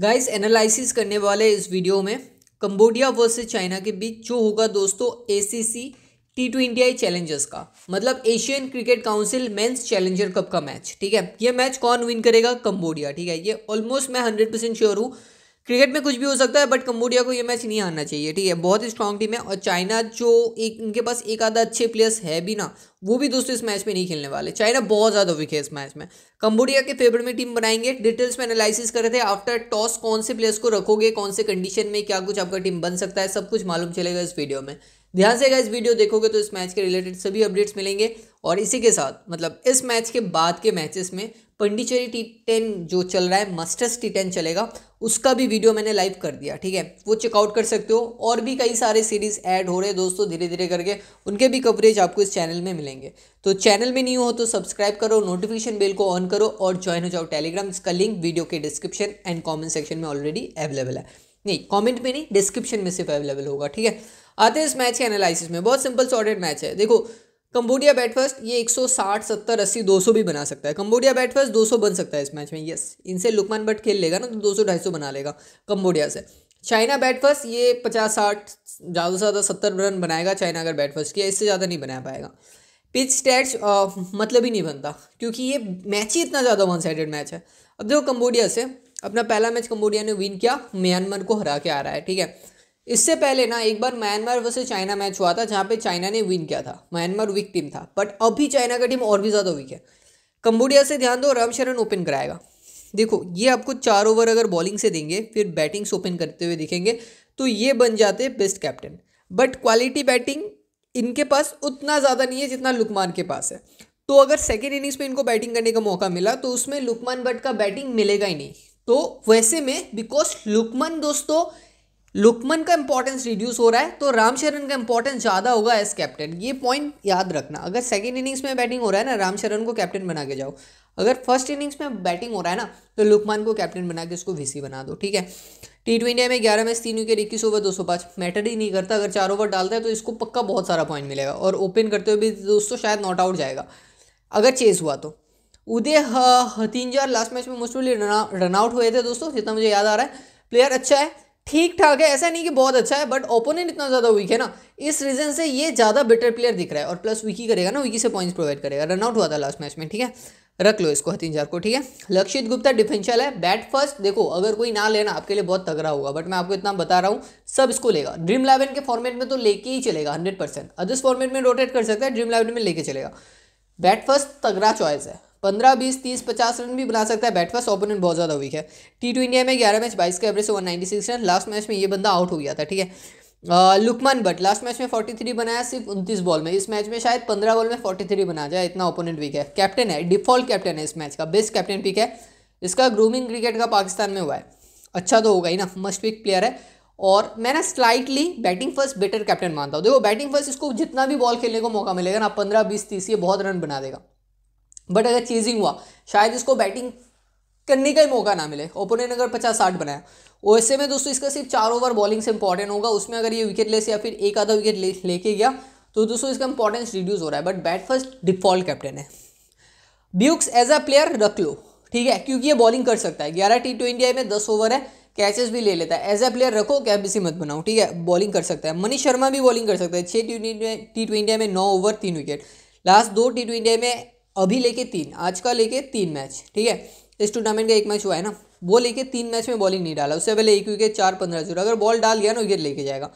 guys analysis करने वाले इस वीडियो में कंबोडिया वर्सेस चाइना के बीच जो होगा दोस्तों एसीसी टी ट्वेंटी चैलेंजर्स का मतलब Asian cricket council men's challenger cup का मैच ठीक है ये मैच कौन विन करेगा कंबोडिया ठीक है ये ऑलमोस्ट मैं हंड्रेड परसेंट श्योर हूँ क्रिकेट में कुछ भी हो सकता है बट कम्बोडिया को ये मैच नहीं आना चाहिए ठीक है बहुत ही टीम है और चाइना जो एक उनके पास एक आधा अच्छे प्लेयर्स है भी ना वो भी दोस्तों इस मैच में नहीं खेलने वाले चाइना बहुत ज़्यादा वीक है इस मैच में कम्बोडिया के फेवर में टीम बनाएंगे डिटेल्स में एनालिसिस कर रहे थे आफ्टर टॉस कौन से प्लेयर्स को रखोगे कौन से कंडीशन में क्या कुछ आपका टीम बन सकता है सब कुछ मालूम चलेगा इस वीडियो में ध्यान से इस वीडियो देखोगे तो इस मैच के रिलेटेड सभी अपडेट्स मिलेंगे और इसी के साथ मतलब इस मैच के बाद के मैचेस में पंडिचेरी टी टेन जो चल रहा है मास्टर्स टी टेन चलेगा उसका भी वीडियो मैंने लाइव कर दिया ठीक है वो चेकआउट कर सकते हो और भी कई सारे सीरीज़ ऐड हो रहे हैं दोस्तों धीरे धीरे करके उनके भी कवरेज आपको इस चैनल में मिलेंगे तो चैनल तो में नहीं हो तो सब्सक्राइब करो नोटिफिकेशन बेल को ऑन करो और ज्वाइन हो जाओ टेलीग्राम इसका लिंक वीडियो के डिस्क्रिप्शन एंड कॉमेंट सेक्शन में ऑलरेडी अवेलेबल है नहीं कॉमेंट में नहीं डिस्क्रिप्शन में सिर्फ अवेलेबल होगा ठीक है आते हैं इस मैच के एनालिसिस में बहुत सिंपल सॉर्टेड मैच है देखो कंबोडिया बैट फर्स्ट ये 160 70 80 200 भी बना सकता है कंबोडिया बैट फर्स्ट 200 बन सकता है इस मैच में यस इनसे लुकमान बट खेल लेगा ना तो 200 250 बना लेगा कंबोडिया से चाइना बैट फर्स्ट ये पचास साठ ज़्यादा से ज़्यादा सत्तर रन बनाएगा चाइना अगर बैट फर्स्ट किया इससे ज़्यादा नहीं बना पाएगा पिच स्टैट्स मतलब ही नहीं बनता क्योंकि ये मैच ही इतना ज़्यादा वन साइडेड मैच है अब देखो कम्बोडिया से अपना पहला मैच कम्बोडिया ने विन किया म्यांमार को हरा के आ रहा है ठीक है इससे पहले ना एक बार म्यांमार वर्सेज चाइना मैच हुआ था जहाँ पे चाइना ने विन किया था म्यांमार वीक टीम था बट अभी चाइना का टीम और भी ज़्यादा वीक है कंबोडिया से ध्यान दो रामशरण ओपन कराएगा देखो ये आपको चार ओवर अगर बॉलिंग से देंगे फिर बैटिंग से ओपन करते हुए देखेंगे तो ये बन जाते best captain but quality batting इनके पास उतना ज़्यादा नहीं है जितना लुकमान के पास है तो अगर सेकेंड इनिंग्स में इनको बैटिंग करने का मौका मिला तो उसमें लुकमान बट का बैटिंग मिलेगा ही नहीं तो वैसे में बिकॉज लुकमान दोस्तों लुकमन का इंपॉर्टेंस रिड्यूस हो रहा है तो रामशरण का इंपॉर्टेंस ज़्यादा होगा एज कैप्टन ये पॉइंट याद रखना अगर सेकेंड इनिंग्स में बैटिंग हो रहा है ना रामशरण को कैप्टन बना के जाओ अगर फर्स्ट इनिंग्स में बैटिंग हो रहा है ना तो लुकमान को कैप्टन बना के उसको वीसी बना दो ठीक है टी ट्वेंटी में ग्यारह मैच तीन विकेट इक्कीस ओवर दो सौ पाँच मैटर ही नहीं करता अगर चार ओवर डालता है तो इसको पक्का बहुत सारा पॉइंट मिलेगा और ओपन करते हुए भी दोस्तों शायद नॉट आउट जाएगा अगर चेस हुआ तो उदय हतीनजार लास्ट मैच में मोस्टली रन आउट हुए थे दोस्तों जितना मुझे याद आ रहा है प्लेयर अच्छा है ठीक ठाक है ऐसा नहीं कि बहुत अच्छा है बट ओपोनेंट इतना ज़्यादा वीक है ना इस रीज़न से ये ज़्यादा बेटर प्लेयर दिख रहा है और प्लस विकी करेगा ना विकी से पॉइंट्स प्रोवाइड करेगा रनआउट हुआ था लास्ट मैच में ठीक है रख लो इसको चार को ठीक है लक्षित गुप्ता डिफेंशियल है बैट फर्स्ट देखो अगर कोई ना लेना आपके लिए बहुत तगड़ा होगा बट मैं आपको इतना बता रहा हूँ सब इसको लेगा ड्रीम इलेवन के फॉर्मेट में तो लेके ही चलेगा हंड्रेड परसेंट अदर्स फॉर्मेट में रोटेट कर सकता है ड्रीम इलेवन में लेके चलेगा बैट फर्स्ट तगड़ा चॉइस है पंद्रह बीस तीस पचास रन भी बना सकता है बैट फर्स्ट ओपोनेंट बहुत ज़्यादा वीक है टी टू इंडिया में ग्यारह मैच बाईस के एवरेज से one ninety six run last match में ये बंदा आउट हो गया था ठीक है लुकमान बट लास्ट मैच में फोर्टी थ्री बनाया सिर्फ उनतीस बॉल में इस मैच में शायद पंद्रह बॉल में फोर्टी थ्री बना जाए इतना ओपोनेंट वीक है कैप्टन है डिफॉल्ट कैप्टन है इस मैच का बेस्ट कैप्टन पिक है इसका ग्रूमिंग क्रिकेट का पाकिस्तान में हुआ है अच्छा तो होगा ही ना मस्ट पिक प्लेयर है और मैं ना slightly batting first better captain मानता हूँ देखो बैटिंग फर्स्ट इसको जितना भी बॉल खेलने को मौका मिलेगा ना पंद्रह बीस तीस ये बहुत रन बना देगा बट अगर चेजिंग हुआ शायद इसको बैटिंग करने का ही मौका ना मिले ओपोनेंट अगर पचास साठ बनाया वैसे ऐसे में दोस्तों इसका सिर्फ चार ओवर बॉलिंग से इंपॉर्टेंट होगा उसमें अगर ये विकेट लेस या फिर एक आधा विकेट ले लेके गया तो दोस्तों इसका इंपॉर्टेंस रिड्यूस हो रहा है but bat first default captain है ब्यूक्स एज अ प्लेयर रख लो ठीक है क्योंकि ये बॉलिंग कर सकता है ग्यारह टी ट्वेंटी में दस ओवर है कैचेस भी ले लेता है एज अ प्लेयर रखो क्या बिसी मत बनाओ ठीक है बॉलिंग कर सकता है मनीष शर्मा भी बॉलिंग कर सकता है छः टी ट्वेंटी में नौ ओवर तीन विकेट लास्ट दो टी ट्वेंटी में अभी लेके तीन आज का लेके तीन मैच ठीक है इस टूर्नामेंट का एक मैच हुआ है ना वो लेके तीन मैच में बॉलिंग नहीं डाला उससे पहले एक विकेट चार पंद्रह जीरो अगर बॉल डाल गया ना विकेट लेके जाएगा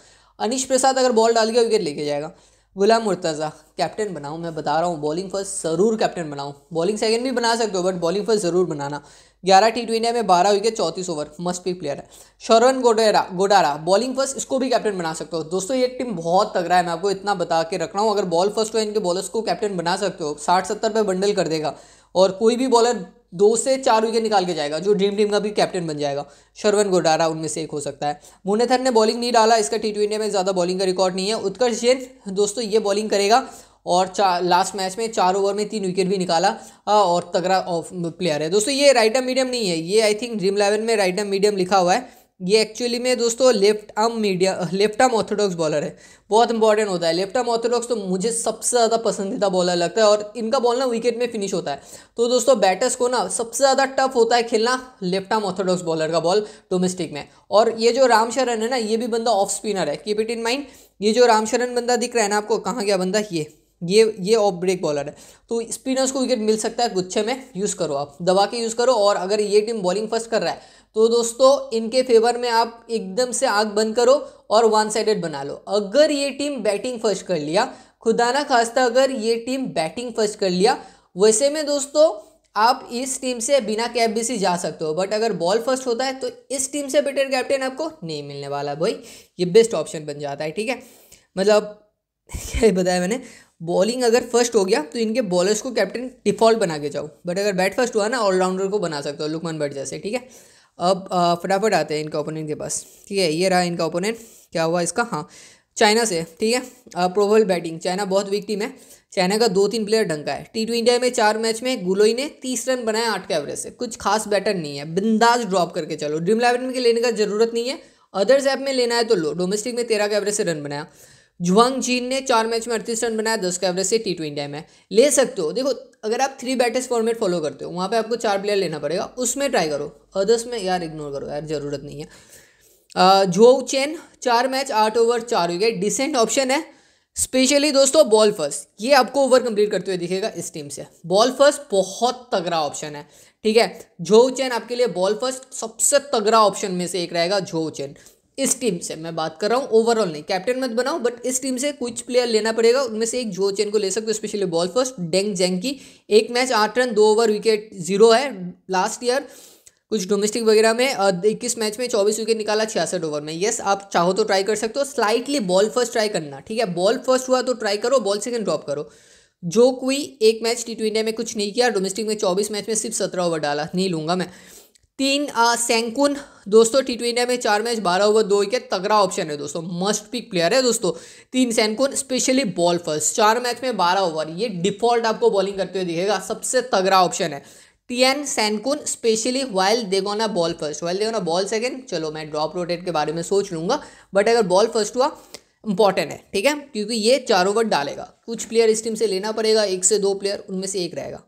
अनिश प्रसाद अगर बॉल डाल गया विकेट लेके जाएगा गुलाम मुर्तज़ा कैप्टन बनाऊँ मैं बता रहा हूँ बॉलिंग फर्स्ट ज़रूर कैप्टन बनाऊँ बॉलिंग सेकंड भी बना सकते हो बट बॉलिंग फर्स्ट ज़रूर बनाना ग्यारह टी ट्वेंटी में बारह विकेट चौंतीस ओवर मस्ट भी प्लेयर है शरवन गोडेरा गोडारा बॉलिंग फर्स्ट इसको भी कैप्टन बना सकते हो दोस्तों ये टीम बहुत तगड़ा है मैं आपको इतना बता के रख रहा हूँ अगर बॉल फर्स्ट हो इनके बॉलर्स को कैप्टन बना सकते हो साठ सत्तर पर बंडल कर देगा और कोई भी बॉलर दो से चार विकेट निकाल के जाएगा जो ड्रीम टीम का भी कैप्टन बन जाएगा शरवन गोडारा उनमें से एक हो सकता है मुनेथर ने बॉलिंग नहीं डाला इसका टी ट्वेंटी में ज़्यादा बॉलिंग का रिकॉर्ड नहीं है उत्कर्ष जैन दोस्तों ये बॉलिंग करेगा और चार लास्ट मैच में चार ओवर में तीन विकेट भी निकाला और तगड़ा प्लेयर है दोस्तों ये राइट एम मीडियम नहीं है ये आई थिंक ड्रीम इलेवन में राइट एम मीडियम लिखा हुआ है ये एक्चुअली में दोस्तों left arm media left arm orthodox bowler है बहुत इंपॉर्टेंट होता है लेफ्ट आर्म ऑर्थोडॉक्स तो मुझे सबसे ज़्यादा पसंदीदा बॉलर लगता है और इनका बॉल ना विकेट में फिनिश होता है तो दोस्तों बैटर्स को ना सबसे ज़्यादा टफ होता है खेलना लेफ्ट आर्म ऑर्थोडॉक्स बॉलर का बॉल डोमेस्टिक में और ये जो राम शरण है ना ये भी बंदा ऑफ स्पिनर है कीप इट इन माइंड ये जो राम शरण बंदा दिख रहा है ना आपको कहाँ गया बंदा ये ये ये ऑफ ब्रेक बॉलर है तो स्पिनर्स को विकेट मिल सकता है गुच्छे में यूज़ करो आप दबा के यूज़ करो और अगर ये टीम बॉलिंग फर्स्ट कर रहा है तो दोस्तों इनके फेवर में आप एकदम से आग बंद करो और वन साइडेड बना लो अगर ये टीम बैटिंग फर्स्ट कर लिया खुदा ना खास्ता अगर ये टीम बैटिंग फर्स्ट कर लिया वैसे में दोस्तों आप इस टीम से बिना कैप भी सी जा सकते हो बट अगर बॉल फर्स्ट होता है तो इस टीम से बेटर कैप्टन आपको नहीं मिलने वाला भाई ये बेस्ट ऑप्शन बन जाता है ठीक है मतलब क्या बताया मैंने बॉलिंग अगर फर्स्ट हो गया तो इनके बॉलर्स को कैप्टन डिफॉल्ट बना के जाओ बट अगर बैट फर्स्ट हुआ ना ऑलराउंडर को बना सकते हो लुकमान बट जैसे ठीक है अब फटाफट आते हैं इनका ओपोनेंट के पास ठीक है ये रहा इनका ओपोनेंट क्या हुआ इसका हाँ चाइना से ठीक है प्रोबल बैटिंग चाइना बहुत वीक टीम है चाइना का दो तीन प्लेयर ढंका है टी इंडिया में चार मैच में गुलोई ने तीस रन बनाए आठ के एवरेज से कुछ खास बैटर नहीं है बिंदाज ड्रॉप करके चलो ड्रीम इलेवन के लेने का जरूरत नहीं है अदर्स ऐप में लेना है तो लो डोमेस्टिक में तेरह के एवरेज से रन बनाया जुआंग जीन ने चार मैच में अड़तीस रन बनाया दस का एवरेज से टी ट्वेंटी में ले सकते हो देखो अगर आप थ्री बैटर्स फॉर्मेट फॉलो करते हो वहाँ पे आपको चार प्लेयर लेना पड़ेगा उसमें ट्राई करो अदर्स में यार इग्नोर करो यार ज़रूरत नहीं है जो चेन चार मैच आठ ओवर चार विकेट डिसेंट ऑप्शन है स्पेशली दोस्तों बॉल फर्स्ट ये आपको ओवर कंप्लीट करते हुए दिखेगा इस टीम से बॉल फर्स्ट बहुत तगड़ा ऑप्शन है ठीक है झो चैन आपके लिए बॉल फर्स्ट सबसे तगड़ा ऑप्शन में से एक रहेगा झो चैन इस टीम से मैं बात कर रहा हूँ ओवरऑल नहीं कैप्टन मत बनाओ बट इस टीम से कुछ प्लेयर लेना पड़ेगा उनमें से एक जो चेन को ले सकते हो specially ball first Deng Jeng की एक मैच आठ रन दो ओवर विकेट जीरो है लास्ट ईयर कुछ डोमेस्टिक वगैरह में इक्कीस मैच में चौबीस विकेट निकाला छियासठ ओवर में येस आप चाहो तो ट्राई कर सकते हो स्लाइटली बॉल फर्स्ट ट्राई करना ठीक है बॉल फर्स्ट हुआ तो ट्राई करो बॉल सेकंड ड्रॉप करो जो कोई एक मैच टी ट्वेंटी में कुछ नहीं किया डोमेस्टिक में चौबीस मैच में सिर्फ सत्रह ओवर डाला नहीं लूंगा मैं तीन सेंकुन दोस्तों टी ट्वेंटी में चार मैच बारह ओवर दो विकेट तगड़ा ऑप्शन है दोस्तों मस्ट पिक प्लेयर है दोस्तों तीन सैनकुन स्पेशली बॉल फर्स्ट चार मैच में बारह ओवर ये डिफॉल्ट आपको बॉलिंग करते हुए दिखेगा सबसे तगड़ा ऑप्शन है टी एन सैनकुन स्पेशली वाइल देगोना बॉल फर्स्ट वाइल देगोना बॉल सेकेंड चलो मैं ड्रॉप रोटेट के बारे में सोच लूंगा बट अगर बॉल फर्स्ट हुआ इंपॉर्टेंट है ठीक है क्योंकि ये चार ओवर डालेगा कुछ प्लेयर इस टीम से लेना पड़ेगा एक से दो प्लेयर उनमें से एक रहेगा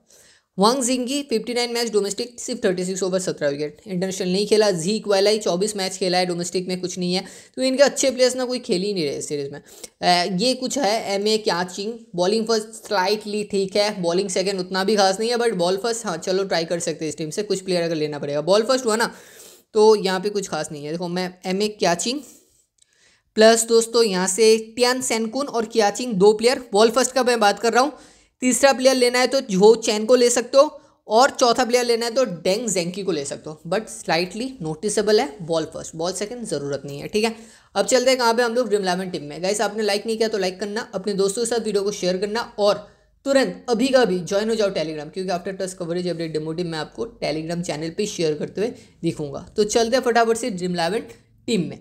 वांग जिंगी 59 मैच डोमेस्टिक सिर्फ 36 ओवर 17 विकेट इंटरनेशनल नहीं खेला जी ही 24 मैच खेला है डोमेस्टिक में कुछ नहीं है तो इनके अच्छे प्लेयर्स ना कोई खेल ही नहीं रहे सीरीज में आ, ये कुछ है एम ए क्याचिंग बॉलिंग फर्स्ट स्लाइटली ठीक है बॉलिंग सेकेंड उतना भी खास नहीं है बट बॉल फर्स्ट हाँ चलो ट्राई कर सकते इस टीम से कुछ प्लेयर अगर लेना पड़ेगा बॉल फर्स्ट हुआ ना तो यहाँ पर कुछ खास नहीं है देखो मैं एम ए क्याचिंग प्लस दोस्तों यहाँ से टियान सेनकुन और क्याचिंग दो प्लेयर बॉल फर्स्ट का मैं बात कर रहा हूँ तीसरा प्लेयर लेना है तो झो चैन को ले सकते हो और चौथा प्लेयर लेना है तो डेंग जेंकी को ले सकते हो बट स्लाइटली नोटिसेबल है बॉल फर्स्ट बॉल सेकंड ज़रूरत नहीं है ठीक है अब चलते हैं कहाँ पे हम लोग ड्रीम इलेवन टीम में गाइस आपने लाइक नहीं किया तो लाइक करना अपने दोस्तों के साथ वीडियो को शेयर करना और तुरंत अभी का अभी ज्वाइन हो जाओ टेलीग्राम क्योंकि after toss coverage update demo team मैं आपको टेलीग्राम चैनल पर शेयर करते हुए दिखूंगा तो चलते फटाफट से ड्रीम इलेवन टीम में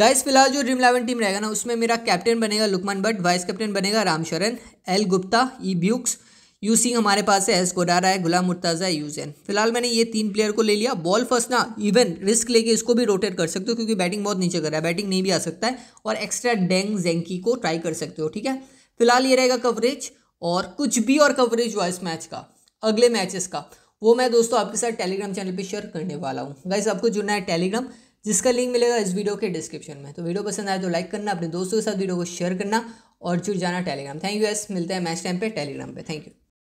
गाइस फिलहाल जो ड्रीम इलेवन टीम रहेगा ना उसमें मेरा कैप्टन बनेगा लुकमान भट्ट वाइस कैप्टन बनेगा रामशरण एल गुप्ता ई ब्यूक्स यू सिंह हमारे पास है एस कोडारा है गुलाम मुर्ताजा है यूजैन फिलहाल मैंने ये तीन प्लेयर को ले लिया बॉल फर्स्ट ना इवन रिस्क लेके इसको भी रोटेट कर सकते हो क्योंकि बैटिंग बहुत नीचे कर रहा है बैटिंग नहीं भी आ सकता है और एक्स्ट्रा डेंग जेंकी को ट्राई कर सकते हो ठीक है फिलहाल ये रहेगा कवरेज और कुछ भी और कवरेज हुआ इस मैच का अगले मैचेस का वो मैं दोस्तों आपके साथ टेलीग्राम चैनल पे शेयर करने वाला हूँ गाइस आपको जुड़ना है टेलीग्राम जिसका लिंक मिलेगा इस वीडियो के डिस्क्रिप्शन में तो वीडियो पसंद आए तो लाइक करना अपने दोस्तों के साथ वीडियो को शेयर करना और जुड़ जाना टेलीग्राम थैंक यू एस मिलता है मैच टाइम पे टेलीग्राम पे थैंक यू